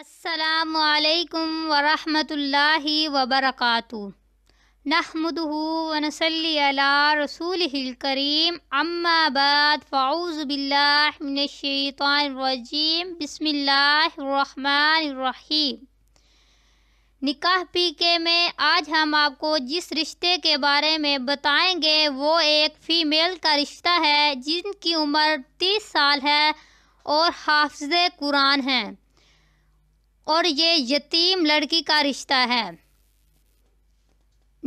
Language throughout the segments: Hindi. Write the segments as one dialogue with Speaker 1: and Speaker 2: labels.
Speaker 1: असलकम वरहमतुल्लि वबरक नहमदूनसल रसूल करीम अम्माबाद फ़ाउज़बिल्लाशैतरजीम बसमीम निकाह पी के में आज हम आपको जिस रिश्ते के बारे में बताएंगे वो एक फ़ीमेल का रिश्ता है जिनकी उम्र तीस साल है और हाफज कुरान हैं और ये यतीम लड़की का रिश्ता है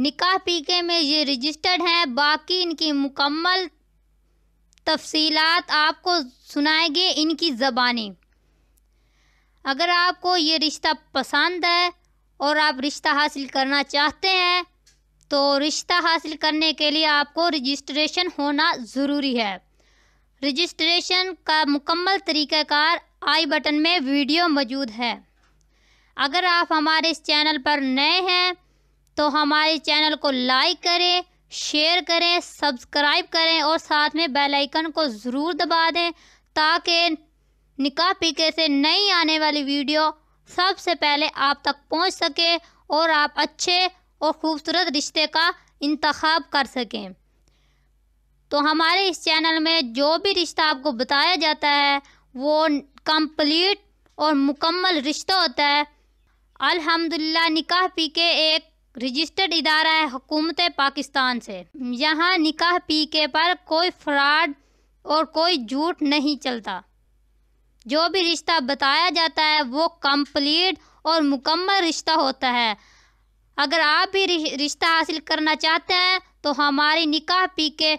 Speaker 1: निकाह पीके में ये रजिस्टर्ड हैं बाकी इनकी मुकम्मल तफसीलात आपको सुनाएंगे इनकी ज़बानी अगर आपको ये रिश्ता पसंद है और आप रिश्ता हासिल करना चाहते हैं तो रिश्ता हासिल करने के लिए आपको रजिस्ट्रेशन होना ज़रूरी है रजिस्ट्रेशन का मुकम्मल तरीक़ाकार आई बटन में वीडियो मौजूद है अगर आप हमारे इस चैनल पर नए हैं तो हमारे चैनल को लाइक करें शेयर करें सब्सक्राइब करें और साथ में बेल आइकन को ज़रूर दबा दें ताकि निकाह पीके से नई आने वाली वीडियो सबसे पहले आप तक पहुंच सके और आप अच्छे और ख़ूबसूरत रिश्ते का इंतखब कर सकें तो हमारे इस चैनल में जो भी रिश्ता आपको बताया जाता है वो कंप्लीट और मुकम्मल रिश्ता होता है अल्हम्दुलिल्लाह निकाह पी के एक रजिस्टर्ड इदारा है हुकूमत पाकिस्तान से यहाँ निकाह पी के पर कोई फ्रॉड और कोई झूठ नहीं चलता जो भी रिश्ता बताया जाता है वो कंप्लीट और मुकम्मल रिश्ता होता है अगर आप भी रिश्ता हासिल करना चाहते हैं तो हमारी निकाह पी के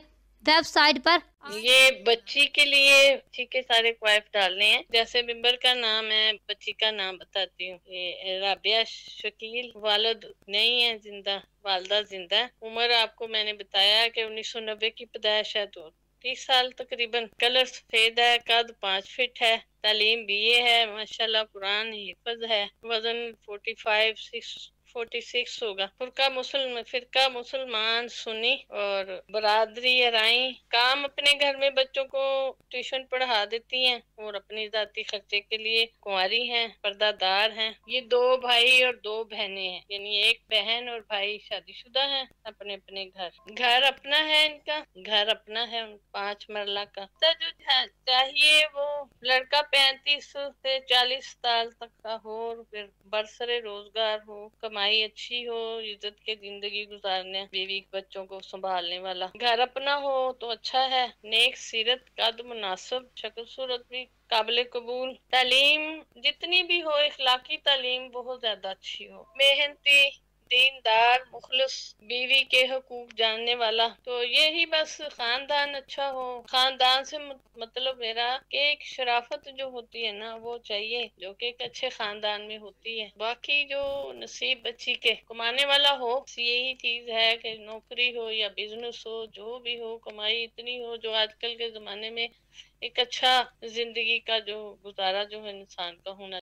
Speaker 1: वेबसाइट पर
Speaker 2: ये बच्ची के लिए बच्ची के सारे क्वाइफ डालने हैं जैसे मेम्बर का नाम है बच्ची का नाम बताती हूँ राबिया शकील वालद नहीं है जिंदा वालदा जिंदा है उम्र आपको मैंने बताया कि नब्बे की पैदाइश है तो तीस साल तकरीबन कलर सफेद है कद पाँच फिट है तालीम बी ए है माशाला कुरान हिफज है वजन फोर्टी फाइव सिक्स 1946 होगा फुरका मुसलमान फिरका मुसलमान सुनी और बरादरी राई काम अपने घर में बच्चों को ट्यूशन पढ़ा देती हैं और अपने जाती खर्चे के लिए कुंवारी हैं पर्दादार हैं ये दो भाई और दो बहनें हैं यानी एक बहन और भाई शादीशुदा हैं अपने अपने घर घर अपना है इनका घर अपना है पांच मरला का जो चाहिए वो लड़का पैंतीस से चालीस साल तक का हो फिर बरसरे रोजगार हो कमाई कमाई अच्छी हो इज्जत के जिंदगी गुजारने बीवी बच्चों को संभालने वाला घर अपना हो तो अच्छा है नेक सीरत कद मुनासिब शक्ल सूरत भी काबिल कबूल तालीम जितनी भी हो इखलाकी तालीम बहुत ज्यादा अच्छी हो मेहनती ईमानदार मुखलस बीवी के हकूक जानने वाला तो यही बस खानदान अच्छा हो खानदान से मतलब मेरा एक शराफत जो होती है ना वो चाहिए जो कि एक अच्छे खानदान में होती है बाकी जो नसीब बच्ची के कमाने वाला हो यही चीज है कि नौकरी हो या बिजनेस हो जो भी हो कमाई इतनी हो जो आजकल के जमाने में एक अच्छा जिंदगी का जो गुजारा जो है इंसान का होना